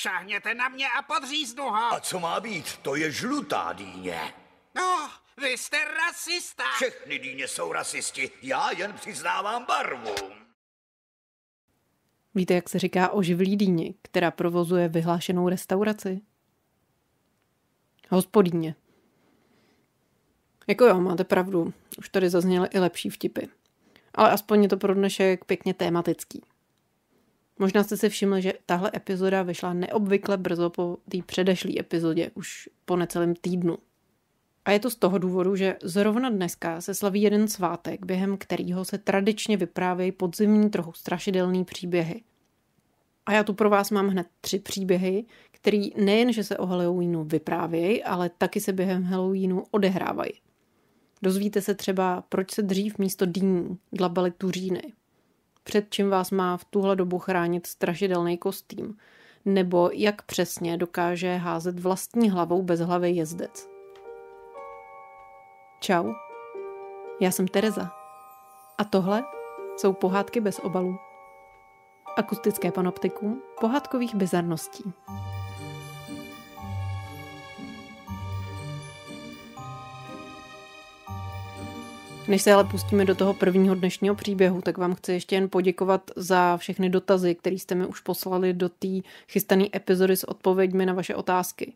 Šáhněte na mě a podříznu ho. A co má být? To je žlutá dýně. No, vy jste rasista. Všechny dýně jsou rasisti, já jen přiznávám barvu. Víte, jak se říká o živlí dýni, která provozuje vyhlášenou restauraci? Hospodíně. Jako jo, máte pravdu, už tady zazněly i lepší vtipy. Ale aspoň je to pro dnešek pěkně tématický. Možná jste si všimli, že tahle epizoda vyšla neobvykle brzo po té předešlé epizodě, už po necelém týdnu. A je to z toho důvodu, že zrovna dneska se slaví jeden svátek, během kterého se tradičně vyprávějí podzimní trochu strašidelné příběhy. A já tu pro vás mám hned tři příběhy, který nejen, že se o Halloweenu vyprávějí, ale taky se během Halloweenu odehrávají. Dozvíte se třeba, proč se dřív místo dýní dlabaly tuříny, před čím vás má v tuhle dobu chránit strašidelný kostým, nebo jak přesně dokáže házet vlastní hlavou bezhlavý jezdec. Čau, já jsem Tereza a tohle jsou pohádky bez obalů. Akustické panoptikum pohádkových bizarností. Než se ale pustíme do toho prvního dnešního příběhu, tak vám chci ještě jen poděkovat za všechny dotazy, které jste mi už poslali do té chystané epizody s odpověďmi na vaše otázky.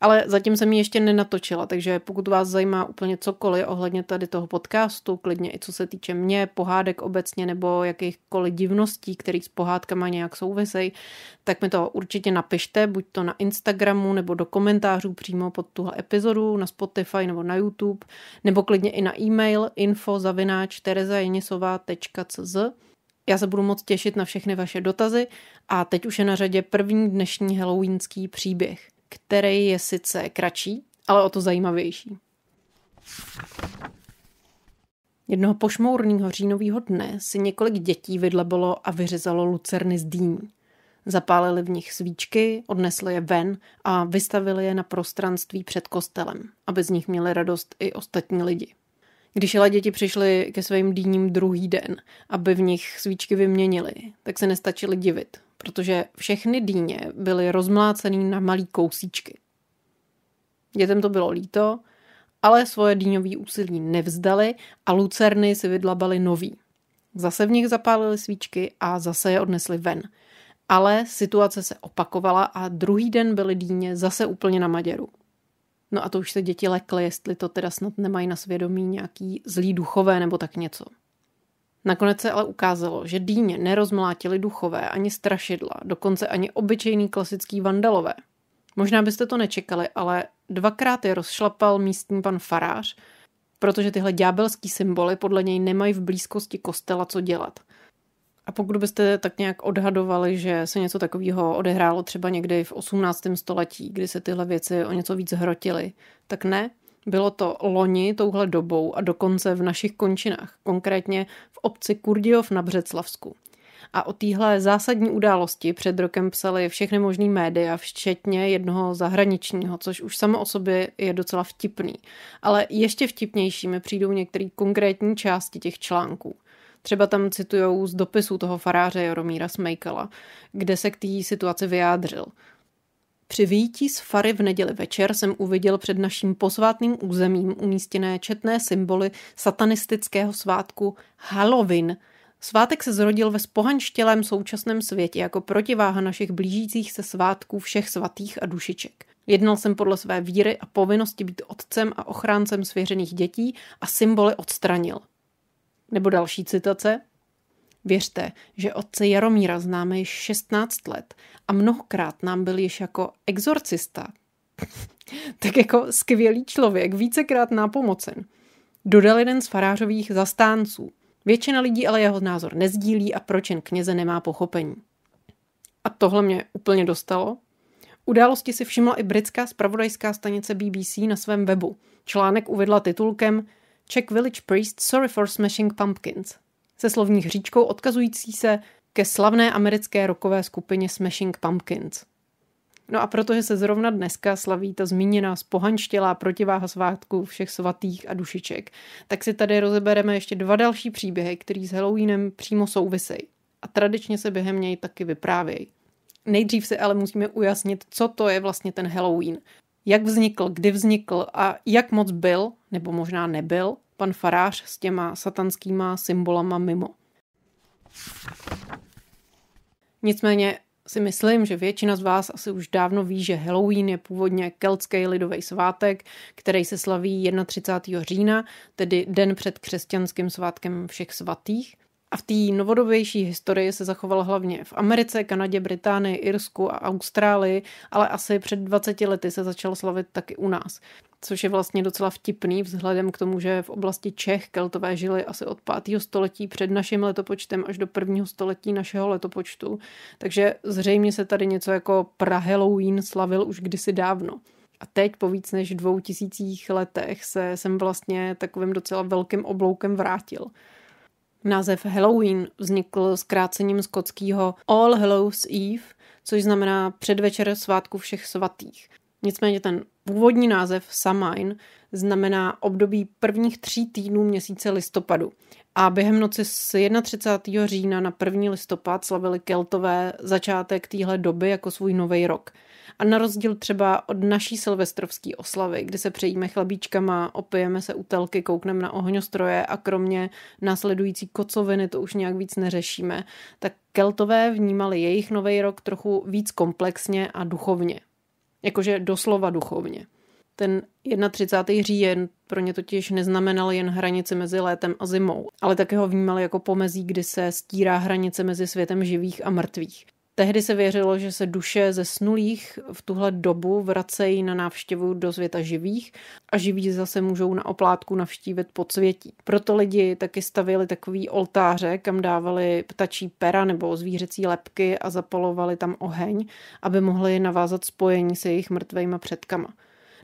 Ale zatím jsem ji ještě nenatočila, takže pokud vás zajímá úplně cokoliv ohledně tady toho podcastu, klidně i co se týče mě, pohádek obecně nebo jakýchkoliv divností, které s pohádkama nějak souvisejí, tak mi to určitě napište, buď to na Instagramu nebo do komentářů přímo pod tuhle epizodu, na Spotify nebo na YouTube, nebo klidně i na e-mail info.terezajenisová.cz já se budu moc těšit na všechny vaše dotazy a teď už je na řadě první dnešní halloweenský příběh který je sice kratší, ale o to zajímavější. Jednoho pošmourného říjnového dne si několik dětí vydlebolo a vyřezalo lucerny z dýní. Zapálili v nich svíčky, odnesli je ven a vystavili je na prostranství před kostelem, aby z nich měli radost i ostatní lidi. Když ale děti přišly ke svým dýním druhý den, aby v nich svíčky vyměnili, tak se nestačili divit, protože všechny dýně byly rozmlácený na malý kousíčky. Dětem to bylo líto, ale svoje dýňový úsilí nevzdali a lucerny si vydlabali nový. Zase v nich zapálili svíčky a zase je odnesli ven. Ale situace se opakovala a druhý den byly dýně zase úplně na Maděru. No a to už se děti lekly, jestli to teda snad nemají na svědomí nějaký zlý duchové nebo tak něco. Nakonec se ale ukázalo, že dýně nerozmlátili duchové ani strašidla, dokonce ani obyčejný klasický vandalové. Možná byste to nečekali, ale dvakrát je rozšlapal místní pan farář, protože tyhle ďábelský symboly podle něj nemají v blízkosti kostela co dělat – a pokud byste tak nějak odhadovali, že se něco takového odehrálo třeba někdy v 18. století, kdy se tyhle věci o něco víc hrotily, tak ne, bylo to loni touhle dobou a dokonce v našich končinách, konkrétně v obci Kurdiov na Břeclavsku. A o téhle zásadní události před rokem psali všechny možný média, včetně jednoho zahraničního, což už samo o sobě je docela vtipný. Ale ještě vtipnější mi přijdou některé konkrétní části těch článků. Třeba tam citujou z dopisu toho faráře Jaromíra Smejkala, kde se k té situaci vyjádřil. Při výjití z fary v neděli večer jsem uviděl před naším posvátným územím umístěné četné symboly satanistického svátku Halloween. Svátek se zrodil ve spohanštělém současném světě jako protiváha našich blížících se svátků všech svatých a dušiček. Jednal jsem podle své víry a povinnosti být otcem a ochráncem svěřených dětí a symboly odstranil. Nebo další citace. Věřte, že otce Jaromíra známe již 16 let a mnohokrát nám byl již jako exorcista. tak jako skvělý člověk, vícekrát nápomocen. Dodal jeden z farářových zastánců. Většina lidí ale jeho názor nezdílí a proč jen kněze nemá pochopení. A tohle mě úplně dostalo. Události si všimla i britská spravodajská stanice BBC na svém webu. Článek uvedla titulkem Czech Village Priest Sorry for Smashing Pumpkins, se slovní hříčkou odkazující se ke slavné americké rokové skupině Smashing Pumpkins. No a protože se zrovna dneska slaví ta zmíněná spohanštělá protiváha svátku všech svatých a dušiček, tak si tady rozebereme ještě dva další příběhy, který s Halloweenem přímo souvisejí. A tradičně se během něj taky vyprávějí. Nejdřív si ale musíme ujasnit, co to je vlastně ten Halloween jak vznikl, kdy vznikl a jak moc byl, nebo možná nebyl, pan farář s těma satanskýma symbolama mimo. Nicméně si myslím, že většina z vás asi už dávno ví, že Halloween je původně keltský lidový svátek, který se slaví 31. října, tedy den před křesťanským svátkem všech svatých – a v té novodobější historii se zachoval hlavně v Americe, Kanadě, Británii, Irsku a Austrálii, ale asi před 20 lety se začal slavit taky u nás. Což je vlastně docela vtipný vzhledem k tomu, že v oblasti Čech keltové žili asi od 5. století před naším letopočtem až do 1. století našeho letopočtu. Takže zřejmě se tady něco jako Halloween slavil už kdysi dávno. A teď po víc než dvou tisících letech se jsem vlastně takovým docela velkým obloukem vrátil. Název Halloween vznikl zkrácením skotského All Hallows Eve, což znamená předvečer svátku všech svatých. Nicméně ten původní název Samain znamená období prvních tří týdnů měsíce listopadu a během noci z 31. října na 1. listopad slavili Keltové začátek téhle doby jako svůj nový rok. A na rozdíl třeba od naší silvestrovské oslavy, kdy se přejíme chlebíčkama, opijeme se telky, koukneme na ohňostroje a kromě následující kocoviny to už nějak víc neřešíme, tak Keltové vnímali jejich nový rok trochu víc komplexně a duchovně. Jakože doslova duchovně. Ten 31. říjen pro ně totiž neznamenal jen hranici mezi létem a zimou, ale také ho vnímal jako pomezí, kdy se stírá hranice mezi světem živých a mrtvých. Tehdy se věřilo, že se duše ze snulých v tuhle dobu vracejí na návštěvu do světa živých a živí zase můžou na oplátku navštívit podsvětí. Proto lidi taky stavili takový oltáře, kam dávali ptačí pera nebo zvířecí lepky a zapalovali tam oheň, aby mohli navázat spojení se jejich mrtvejma předkama.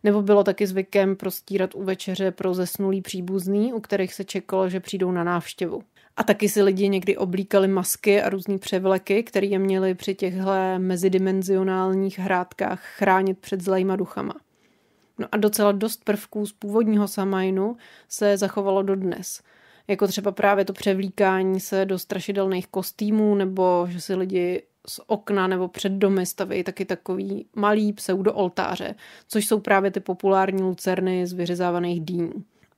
Nebo bylo taky zvykem prostírat u večeře pro zesnulý příbuzný, u kterých se čekalo, že přijdou na návštěvu. A taky si lidi někdy oblíkali masky a různé převleky, které je měly při těchto mezidimenzionálních hrádkách chránit před zlejma duchama. No a docela dost prvků z původního Samajnu se zachovalo do dnes, Jako třeba právě to převlíkání se do strašidelných kostýmů, nebo že si lidi z okna nebo před domy staví taky takový malý oltáře, což jsou právě ty populární lucerny z vyřezávaných dýní.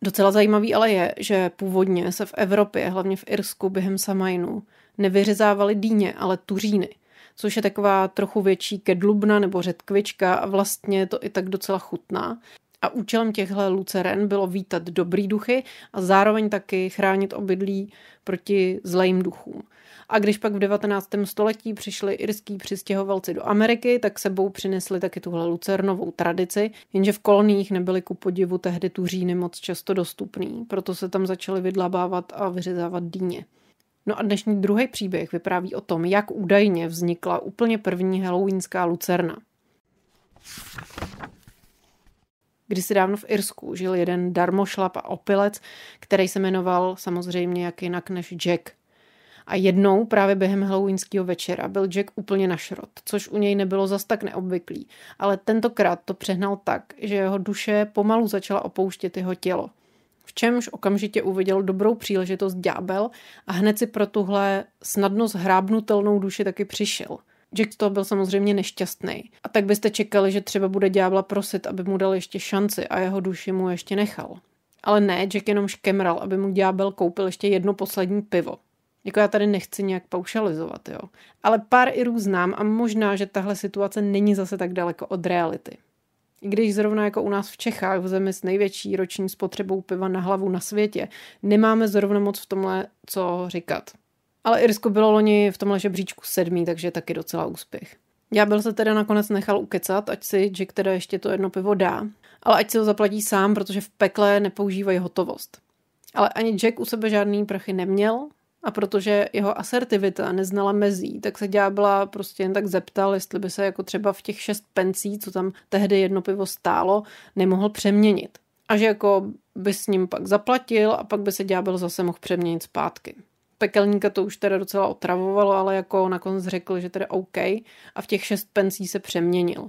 Docela zajímavý ale je, že původně se v Evropě, hlavně v Irsku během Samajnu, nevyřezávaly dýně, ale tuříny, což je taková trochu větší kedlubna nebo řetkvička a vlastně je to i tak docela chutná. A účelem těchto luceren bylo vítat dobrý duchy a zároveň taky chránit obydlí proti zlejím duchům. A když pak v 19. století přišli irský přistěhovalci do Ameriky, tak sebou přinesli taky tuhle lucernovou tradici, jenže v koloniích nebyly ku podivu tehdy tuříny moc často dostupný, proto se tam začaly vydlabávat a vyřezávat dýně. No a dnešní druhý příběh vypráví o tom, jak údajně vznikla úplně první halloweenská lucerna. Kdysi dávno v Irsku žil jeden darmošlap a opilec, který se jmenoval samozřejmě jak jinak než Jack. A jednou právě během halloweenského večera byl Jack úplně na šrot, což u něj nebylo zas tak neobvyklý, ale tentokrát to přehnal tak, že jeho duše pomalu začala opouštět jeho tělo. V čemž okamžitě uviděl dobrou příležitost ďábel a hned si pro tuhle snadno zhrábnutelnou duši taky přišel – Jack to byl samozřejmě nešťastný. A tak byste čekali, že třeba bude ďábla prosit, aby mu dal ještě šanci a jeho duši mu ještě nechal. Ale ne, Jack jenom škemral, aby mu ďábel koupil ještě jedno poslední pivo. Jako já tady nechci nějak paušalizovat, jo. Ale pár irů znám a možná, že tahle situace není zase tak daleko od reality. I když zrovna jako u nás v Čechách, v zemi s největší roční spotřebou piva na hlavu na světě, nemáme zrovna moc v tomhle co říkat. Ale Irsko bylo loni v tomhle žebříčku sedmý, takže taky docela úspěch. Já byl se teda nakonec nechal ukecat, ať si Jack teda ještě to jedno pivo dá, ale ať si ho zaplatí sám, protože v pekle nepoužívají hotovost. Ale ani Jack u sebe žádný prachy neměl, a protože jeho asertivita neznala mezí, tak se ďábla prostě jen tak zeptal, jestli by se jako třeba v těch šest pencí, co tam tehdy jedno pivo stálo, nemohl přeměnit. A že jako by s ním pak zaplatil a pak by se ďábel zase mohl přeměnit zpátky. Pekelníka to už teda docela otravovalo, ale jako nakonec řekl, že teda OK a v těch šest pencí se přeměnil.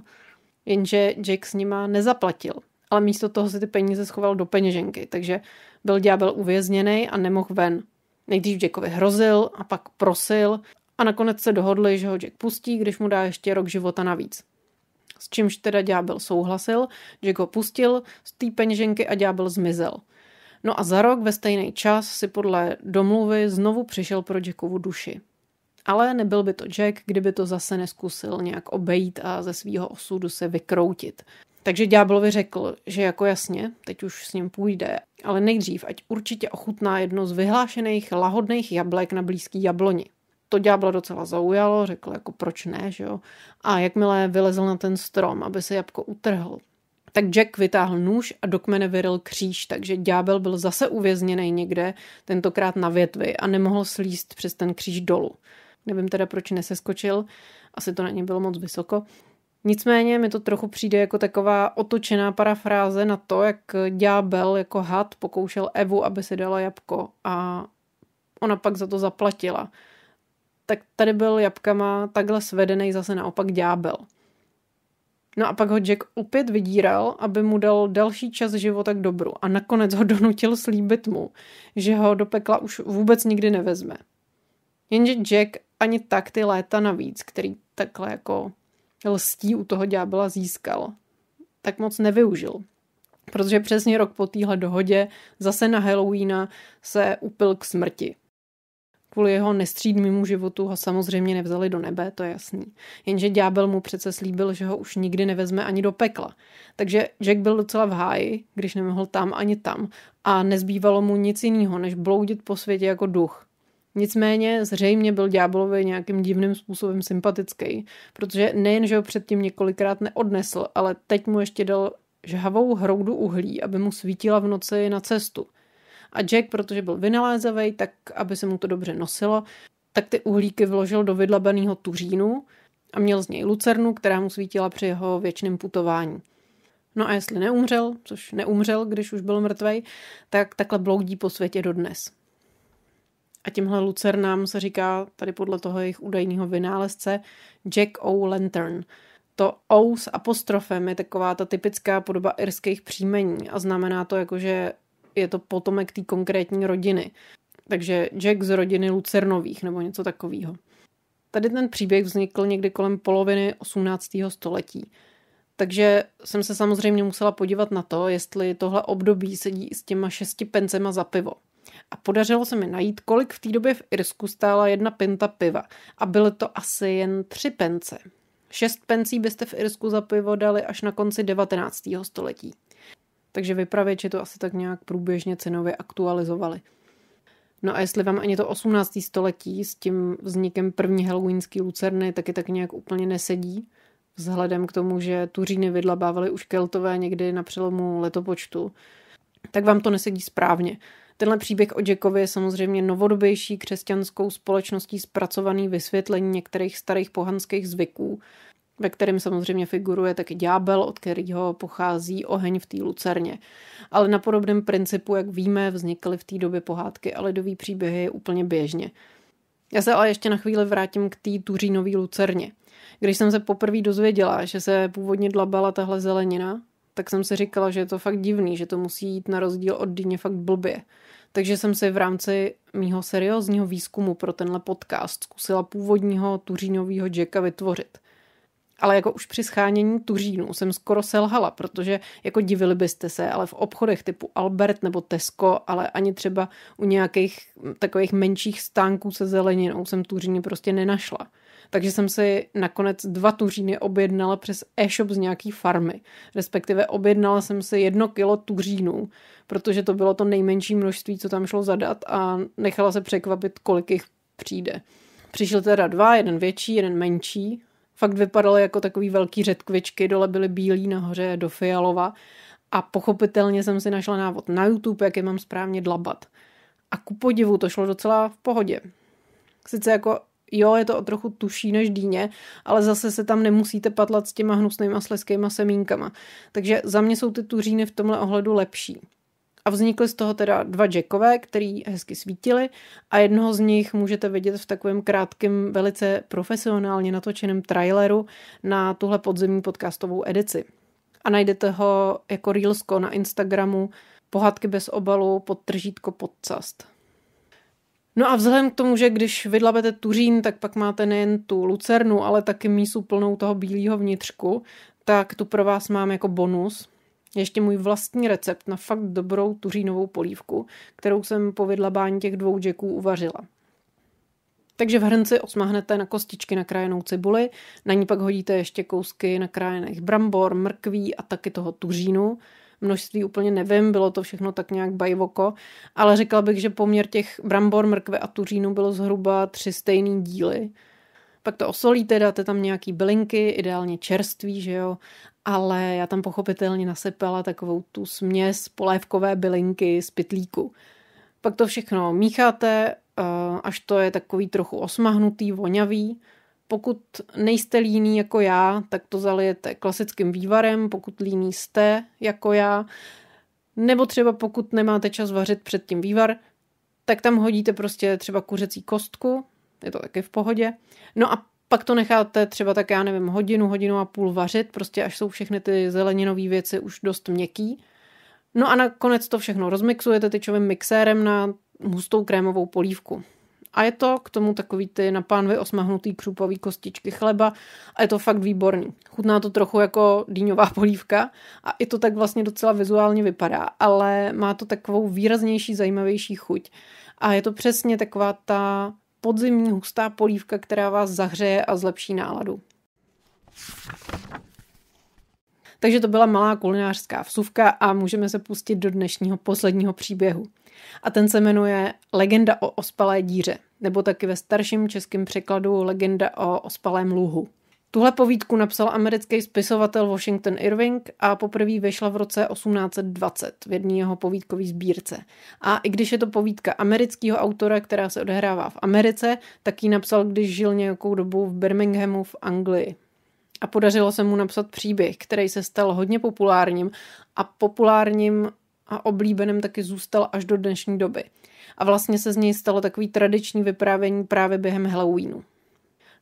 Jenže Jake s nima nezaplatil, ale místo toho si ty peníze schoval do peněženky, takže byl ďábel uvězněný a nemohl ven. Nejdřív Jackovi hrozil a pak prosil a nakonec se dohodli, že ho Jack pustí, když mu dá ještě rok života navíc. S čímž teda ďábel souhlasil, Jack ho pustil z té peněženky a ďábel zmizel. No a za rok ve stejný čas si podle domluvy znovu přišel pro Jackovu duši. Ale nebyl by to Jack, kdyby to zase neskusil nějak obejít a ze svého osudu se vykroutit. Takže Ďáblovi řekl, že jako jasně, teď už s ním půjde, ale nejdřív ať určitě ochutná jedno z vyhlášených lahodných jablek na blízký jabloni. To ďábla docela zaujalo, řekl jako proč ne, že jo. A jakmile vylezl na ten strom, aby se jabko utrhl, tak Jack vytáhl nůž a do kmene vyryl kříž, takže ďábel byl zase uvězněný někde, tentokrát na větvi a nemohl slíst přes ten kříž dolů. Nevím teda, proč neseskočil, asi to na něj bylo moc vysoko, Nicméně mi to trochu přijde jako taková otočená parafráze na to, jak ďábel jako had pokoušel Evu, aby si dala jabko a ona pak za to zaplatila. Tak tady byl jabkama takhle svedený zase naopak ďábel. No a pak ho Jack opět vydíral, aby mu dal další čas života k dobru a nakonec ho donutil slíbit mu, že ho do pekla už vůbec nikdy nevezme. Jenže Jack ani tak ty léta navíc, který takhle jako lstí u toho ďábla získal, tak moc nevyužil. Protože přesně rok po téhle dohodě zase na Halloweena se upil k smrti. Kvůli jeho nestřídmému životu ho samozřejmě nevzali do nebe, to je jasný. Jenže ďábel mu přece slíbil, že ho už nikdy nevezme ani do pekla. Takže Jack byl docela v háji, když nemohl tam ani tam. A nezbývalo mu nic jiného, než bloudit po světě jako duch. Nicméně zřejmě byl Ďáblovi nějakým divným způsobem sympatický, protože nejen, že ho předtím několikrát neodnesl, ale teď mu ještě dal žhavou hroudu uhlí, aby mu svítila v noci na cestu. A Jack, protože byl vynalézavý, tak aby se mu to dobře nosilo, tak ty uhlíky vložil do vydlabaného tuřínu a měl z něj lucernu, která mu svítila při jeho věčném putování. No a jestli neumřel, což neumřel, když už byl mrtvej, tak takhle bloudí po světě dodnes. A tímhle lucernám se říká tady podle toho jejich údajního vynálezce Jack O. Lantern. To O s apostrofem je taková ta typická podoba irských příjmení a znamená to jako, že je to potomek té konkrétní rodiny. Takže Jack z rodiny Lucernových nebo něco takového. Tady ten příběh vznikl někdy kolem poloviny 18. století. Takže jsem se samozřejmě musela podívat na to, jestli tohle období sedí s těma šesti pencema za pivo a podařilo se mi najít, kolik v té době v Irsku stála jedna pinta piva a byly to asi jen tři pence. Šest pencí byste v Irsku za pivo dali až na konci 19. století. Takže vypravěči to asi tak nějak průběžně cenově aktualizovali. No a jestli vám ani to 18. století s tím vznikem první halloweenský lucerny taky tak nějak úplně nesedí, vzhledem k tomu, že tuříny vydlabávali už keltové někdy na přelomu letopočtu, tak vám to nesedí správně. Tenhle příběh o Jackovi je samozřejmě novodobější křesťanskou společností zpracovaný vysvětlení některých starých pohanských zvyků, ve kterém samozřejmě figuruje taky ďábel, od kterého pochází oheň v té lucerně. Ale na podobném principu, jak víme, vznikly v té době pohádky a lidový příběhy úplně běžně. Já se ale ještě na chvíli vrátím k té tuřínové lucerně. Když jsem se poprvé dozvěděla, že se původně dlabala tahle zelenina, tak jsem si říkala, že je to fakt divný, že to musí jít na rozdíl od Dýně fakt blbě. Takže jsem si v rámci mýho seriózního výzkumu pro tenhle podcast zkusila původního tuřínového Jacka vytvořit. Ale jako už při schánění tuřínu jsem skoro selhala, protože jako divili byste se, ale v obchodech typu Albert nebo Tesco, ale ani třeba u nějakých takových menších stánků se zeleninou jsem tuříny prostě nenašla. Takže jsem si nakonec dva tuříny objednala přes e-shop z nějaký farmy. Respektive objednala jsem si jedno kilo tuřínů, protože to bylo to nejmenší množství, co tam šlo zadat a nechala se překvapit, kolik jich přijde. Přišly teda dva, jeden větší, jeden menší. Fakt vypadaly jako takový velký řetkvičky, dole byly bílí, nahoře do fialova. A pochopitelně jsem si našla návod na YouTube, jak je mám správně dlabat. A ku podivu to šlo docela v pohodě. Sice jako jo, je to o trochu tuší než dýně, ale zase se tam nemusíte patlat s těma hnusnýma sleskýma semínkama. Takže za mě jsou ty tuříny v tomhle ohledu lepší. A vznikly z toho teda dva jackové, který hezky svítily a jednoho z nich můžete vidět v takovém krátkém, velice profesionálně natočeném traileru na tuhle podzimní podcastovou edici. A najdete ho jako Reelsko na Instagramu pohádky bez obalu pod tržítko podcast. No a vzhledem k tomu, že když vydlabete Tuřín, tak pak máte nejen tu lucernu, ale taky mísu plnou toho bílého vnitřku, tak tu pro vás mám jako bonus ještě můj vlastní recept na fakt dobrou tuřínovou polívku, kterou jsem po vydlabání těch dvou džeků uvařila. Takže v hrnci osmahnete na kostičky nakrájenou cibuli, na ní pak hodíte ještě kousky nakrájených brambor, mrkví a taky toho tuřínu množství úplně nevím, bylo to všechno tak nějak bajvoko, ale řekla bych, že poměr těch brambor, mrkve a tuřínu bylo zhruba tři stejný díly. Pak to osolíte, dáte tam nějaký bylinky, ideálně čerství, že jo, ale já tam pochopitelně nasypala takovou tu směs polévkové bylinky z pytlíku. Pak to všechno mícháte, eh, až to je takový trochu osmahnutý, voňavý, pokud nejste líní jako já, tak to zalijete klasickým vývarem, pokud líní jste jako já, nebo třeba pokud nemáte čas vařit před tím vývar, tak tam hodíte prostě třeba kuřecí kostku, je to taky v pohodě. No a pak to necháte třeba tak, já nevím, hodinu, hodinu a půl vařit, prostě až jsou všechny ty zeleninové věci už dost měkký. No a nakonec to všechno rozmixujete tyčovým mixérem na hustou krémovou polívku. A je to k tomu takový ty na pánvi osmahnutý křupový kostičky chleba a je to fakt výborný. Chutná to trochu jako dýňová polívka a i to tak vlastně docela vizuálně vypadá, ale má to takovou výraznější, zajímavější chuť. A je to přesně taková ta podzimní hustá polívka, která vás zahřeje a zlepší náladu. Takže to byla malá kulinářská vsuvka a můžeme se pustit do dnešního posledního příběhu. A ten se jmenuje Legenda o ospalé díře, nebo taky ve starším českém překladu Legenda o ospalém luhu. Tuhle povídku napsal americký spisovatel Washington Irving a poprvé vyšla v roce 1820 v jedné jeho povídkové sbírce. A i když je to povídka amerického autora, která se odehrává v Americe, tak ji napsal, když žil nějakou dobu v Birminghamu v Anglii. A podařilo se mu napsat příběh, který se stal hodně populárním a populárním a oblíbeným taky zůstal až do dnešní doby. A vlastně se z něj stalo takový tradiční vyprávění právě během Halloweenu.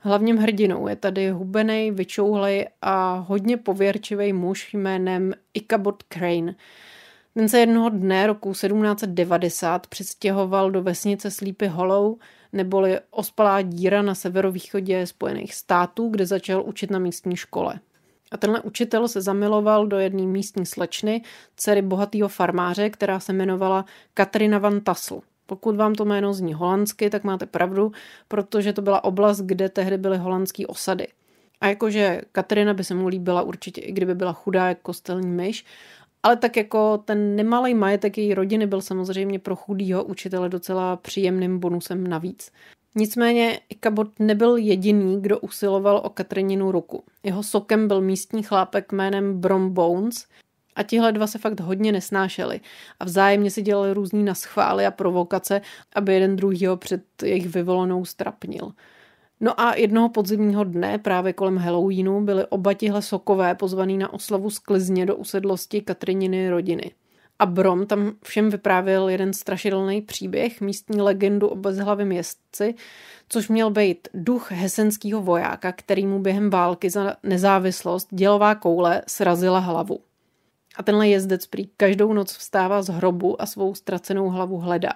Hlavním hrdinou je tady hubený, vyčouhlej a hodně pověrčivý muž jménem Ichabod Crane. Ten se jednoho dne roku 1790 přestěhoval do vesnice Sleepy Hollow, neboli ospalá díra na severovýchodě Spojených států, kde začal učit na místní škole. A tenhle učitel se zamiloval do jedné místní slečny, dcery bohatého farmáře, která se jmenovala Katrina van Tassel. Pokud vám to jméno zní holandsky, tak máte pravdu, protože to byla oblast, kde tehdy byly holandské osady. A jakože Katerina by se mu líbila určitě, i kdyby byla chudá jako kostelní myš, ale tak jako ten nemalý majetek její rodiny byl samozřejmě pro chudýho učitele docela příjemným bonusem navíc. Nicméně Ikabod nebyl jediný, kdo usiloval o Katrininu ruku. Jeho sokem byl místní chlápek jménem Brom Bones a tihle dva se fakt hodně nesnášeli a vzájemně si dělali různý naschvály a provokace, aby jeden druhýho před jejich vyvolenou strapnil. No a jednoho podzimního dne, právě kolem Halloweenu, byli oba tihle sokové pozvaní na oslavu sklizně do usedlosti Katrininy rodiny a Brom tam všem vyprávěl jeden strašidelný příběh, místní legendu o bezhlavém jezdci, což měl být duch hesenského vojáka, který mu během války za nezávislost dělová koule srazila hlavu. A tenhle jezdec prý každou noc vstává z hrobu a svou ztracenou hlavu hledá.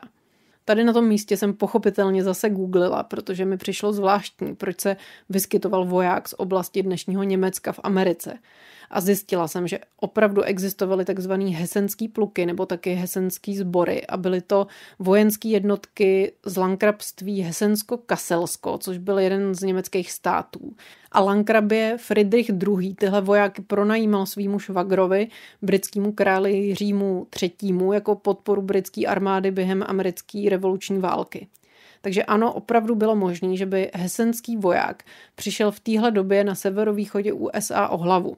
Tady na tom místě jsem pochopitelně zase googlila, protože mi přišlo zvláštní, proč se vyskytoval voják z oblasti dnešního Německa v Americe a zjistila jsem, že opravdu existovaly tzv. hesenský pluky nebo taky hesenský sbory a byly to vojenské jednotky z lankrabství Hesensko-Kaselsko, což byl jeden z německých států. A Lankrabě Friedrich II. tyhle vojáky pronajímal svýmu švagrovi, britskému králi Římu III. jako podporu britské armády během americké revoluční války. Takže ano, opravdu bylo možné, že by hesenský voják přišel v téhle době na severovýchodě USA o hlavu.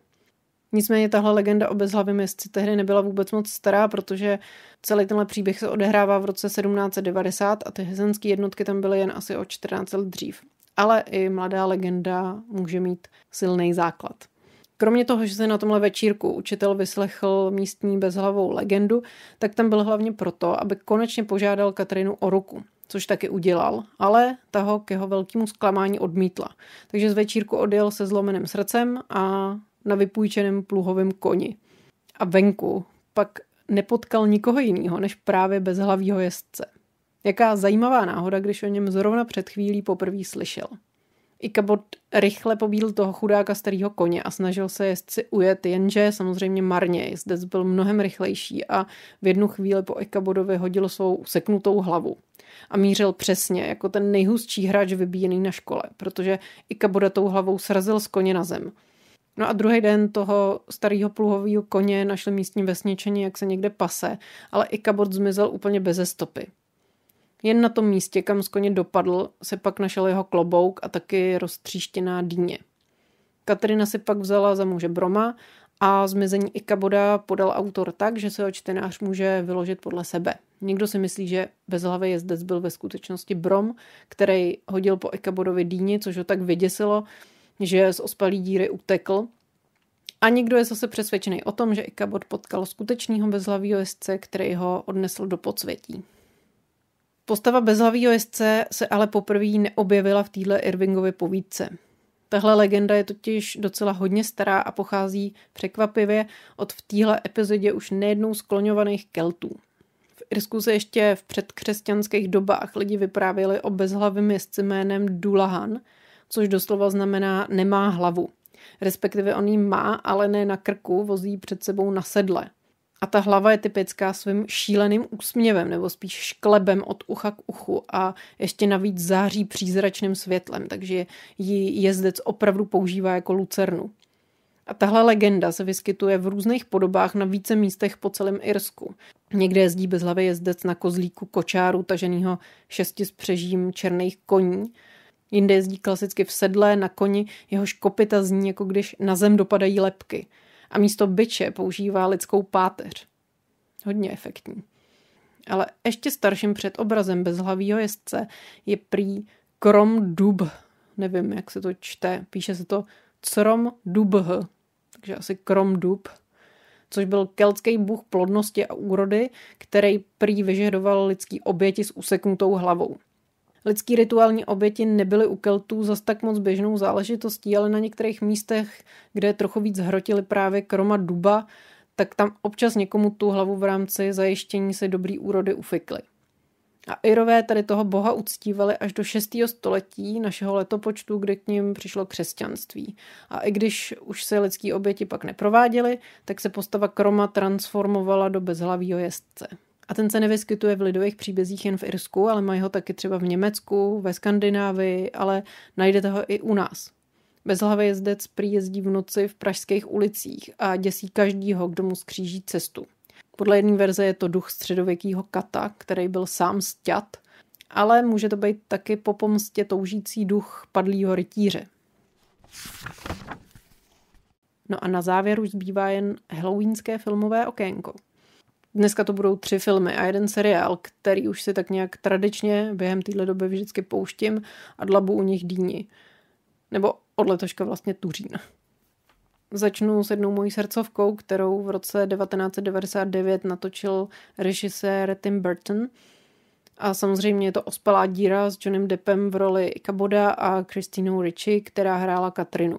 Nicméně tahle legenda o bezhlavém jezdci tehdy nebyla vůbec moc stará, protože celý tenhle příběh se odehrává v roce 1790 a ty hezenské jednotky tam byly jen asi o 14 let dřív. Ale i mladá legenda může mít silný základ. Kromě toho, že se na tomhle večírku učitel vyslechl místní bezhlavou legendu, tak tam byl hlavně proto, aby konečně požádal Katrinu o ruku, což taky udělal, ale ta ho k jeho velkému zklamání odmítla. Takže z večírku odjel se zlomeným srdcem a na vypůjčeném pluhovém koni. A venku pak nepotkal nikoho jiného než právě bezhlavýho jezdce. Jaká zajímavá náhoda, když o něm zrovna před chvílí poprvé slyšel. Ikabod rychle pobídl toho chudáka starého koně a snažil se jezdci ujet, jenže samozřejmě marně. Jezdec byl mnohem rychlejší a v jednu chvíli po Ikabodovi hodil svou seknutou hlavu. A mířil přesně, jako ten nejhustší hráč vybíjený na škole, protože Ikaboda tou hlavou srazil z koně na zem. No a druhý den toho starého pluhového koně našli místní vesničení, jak se někde pase, ale i kabot zmizel úplně beze stopy. Jen na tom místě, kam z koně dopadl, se pak našel jeho klobouk a taky roztříštěná dýně. Katrina si pak vzala za muže Broma a zmizení Ikaboda podal autor tak, že se ho čtenář může vyložit podle sebe. Někdo si myslí, že bez hlavy jezdec byl ve skutečnosti Brom, který hodil po Ikabodovi dýni, což ho tak vyděsilo, že z ospalý díry utekl. A někdo je zase přesvědčený o tom, že Ikabod potkal skutečného bezhlavého jezdce, který ho odnesl do podsvětí. Postava bezhlavého jezdce se ale poprvé neobjevila v téhle Irvingově povídce. Tahle legenda je totiž docela hodně stará a pochází překvapivě od v téhle epizodě už nejednou skloňovaných Keltů. V Irsku se ještě v předkřesťanských dobách lidi vyprávěli o bezhlavém jezdci jménem Dulahan – což doslova znamená nemá hlavu. Respektive on ji má, ale ne na krku, vozí před sebou na sedle. A ta hlava je typická svým šíleným úsměvem, nebo spíš šklebem od ucha k uchu a ještě navíc září přízračným světlem, takže ji jezdec opravdu používá jako lucernu. A tahle legenda se vyskytuje v různých podobách na více místech po celém Irsku. Někde jezdí hlavy jezdec na kozlíku kočáru taženýho šesti přežím černých koní, Jinde jezdí klasicky v sedle, na koni, jehož kopita zní, jako když na zem dopadají lepky. A místo byče používá lidskou páteř. Hodně efektní. Ale ještě starším předobrazem hlavího jezdce je prý Krom Dub. Nevím, jak se to čte. Píše se to Crom Dubh. Takže asi Krom Dub což byl keltský bůh plodnosti a úrody, který prý vyžadoval lidský oběti s useknutou hlavou. Lidský rituální oběti nebyly u Keltů zas tak moc běžnou záležitostí, ale na některých místech, kde trochu víc hrotili právě kroma duba, tak tam občas někomu tu hlavu v rámci zajištění si dobrý úrody ufikly. A Irové tady toho boha uctívali až do 6. století našeho letopočtu, kde k ním přišlo křesťanství. A i když už se lidský oběti pak neprováděly, tak se postava Kroma transformovala do bezhlavího jezdce. A ten se nevyskytuje v lidových příbězích jen v Irsku, ale mají ho taky třeba v Německu, ve Skandinávii, ale najdete ho i u nás. Bezhlavý jezdec přijezdí v noci v pražských ulicích a děsí každýho, kdo mu skříží cestu. Podle jedné verze je to duch středověkého kata, který byl sám sťat, ale může to být taky po pomstě toužící duch padlýho rytíře. No a na závěr už zbývá jen halloweenské filmové okénko – Dneska to budou tři filmy a jeden seriál, který už si tak nějak tradičně během téhle doby vždycky pouštím a dlabu u nich dýni. Nebo od letoška vlastně Tuřín. Začnu s jednou mojí srdcovkou, kterou v roce 1999 natočil režisér Tim Burton. A samozřejmě je to ospalá díra s Johnem Deppem v roli Ikaboda a Christinou Ricci, která hrála Katrinu.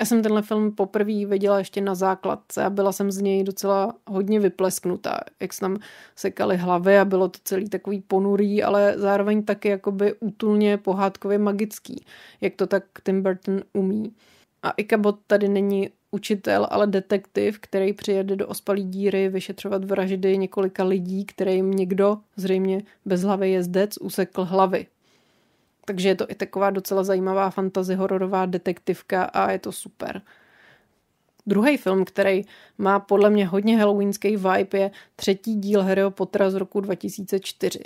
Já jsem tenhle film poprvé viděla ještě na základce a byla jsem z něj docela hodně vyplesknutá, jak se tam sekaly hlavy a bylo to celý takový ponurý, ale zároveň taky jakoby útulně pohádkově magický, jak to tak Tim Burton umí. A Ikabot tady není učitel, ale detektiv, který přijede do ospalí díry vyšetřovat vraždy několika lidí, kterým někdo, zřejmě bezhlavý jezdec, usekl hlavy. Takže je to i taková docela zajímavá fantasy hororová detektivka a je to super. Druhý film, který má podle mě hodně halloweenský vibe, je třetí díl Harryho Pottera z roku 2004.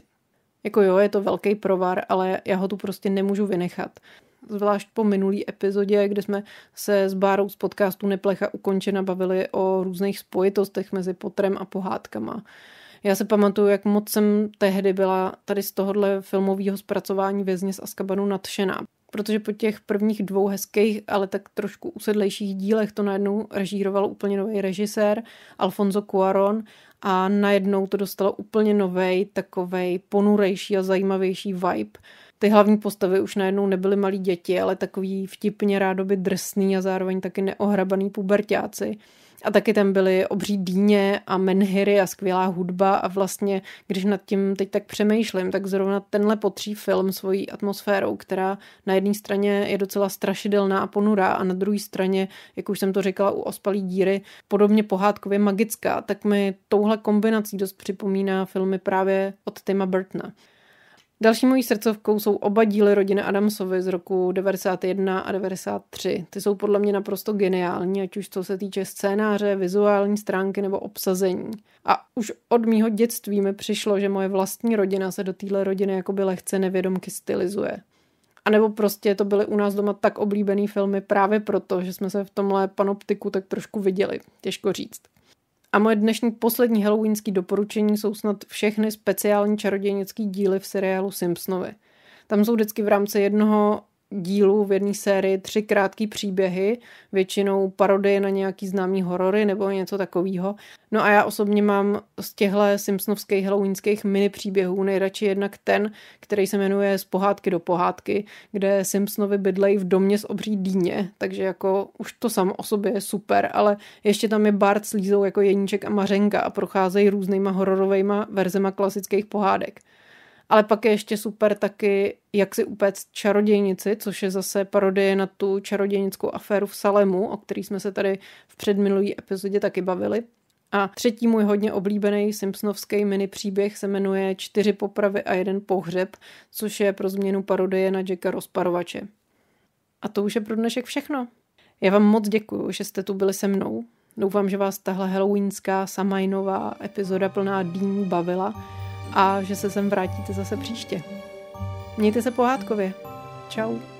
Jako jo, je to velký provar, ale já ho tu prostě nemůžu vynechat. Zvlášť po minulý epizodě, kde jsme se s Bárou z podcastu Neplecha ukončena bavili o různých spojitostech mezi Potrem a pohádkama. Já se pamatuju, jak moc jsem tehdy byla tady z tohohle filmového zpracování vězně z Askabanu nadšená protože po těch prvních dvou hezkých, ale tak trošku usedlejších dílech to najednou režíroval úplně nový režisér Alfonso Cuaron a najednou to dostalo úplně nový, takovej ponurejší a zajímavější vibe. Ty hlavní postavy už najednou nebyly malí děti, ale takový vtipně rádoby drsný a zároveň taky neohrabaný pubertáci. A taky tam byly obří dýně a menhiry a skvělá hudba a vlastně, když nad tím teď tak přemýšlím, tak zrovna tenhle potří film svojí atmosférou, která na jedné straně je docela strašidelná a ponurá a na druhé straně, jak už jsem to říkala u Ospalý díry, podobně pohádkově magická, tak mi touhle kombinací dost připomíná filmy právě od Tima Burtona. Další mojí srdcovkou jsou oba díly rodiny Adamsovy z roku 91 a 93. Ty jsou podle mě naprosto geniální, ať už co se týče scénáře, vizuální stránky nebo obsazení. A už od mýho dětství mi přišlo, že moje vlastní rodina se do téhle rodiny jakoby lehce nevědomky stylizuje. A nebo prostě to byly u nás doma tak oblíbené filmy právě proto, že jsme se v tomhle panoptiku tak trošku viděli. Těžko říct. A moje dnešní poslední halloweenský doporučení jsou snad všechny speciální čarodějnické díly v seriálu Simpsonovi. Tam jsou vždycky v rámci jednoho dílů v jedné sérii tři krátké příběhy, většinou parodie na nějaký známý horory nebo něco takového. No a já osobně mám z těchto Simpsonovských halloweenských mini příběhů nejradši jednak ten, který se jmenuje Z pohádky do pohádky, kde Simpsonovi bydlejí v domě s obří dýně, takže jako už to samo o sobě je super, ale ještě tam je Bart s Lízou jako Jeníček a Mařenka a procházejí různýma hororovejma verzema klasických pohádek. Ale pak je ještě super taky, jak si upéct čarodějnici, což je zase parodie na tu čarodějnickou aféru v Salemu, o který jsme se tady v předminulý epizodě taky bavili. A třetí můj hodně oblíbený Simpsonovský mini příběh se jmenuje Čtyři popravy a jeden pohřeb, což je pro změnu parodie na Jacka Rozparovače. A to už je pro dnešek všechno. Já vám moc děkuji, že jste tu byli se mnou. Doufám, že vás tahle halloweenská samajnová epizoda plná dýní bavila a že se sem vrátíte zase příště. Mějte se pohádkově. Ciao.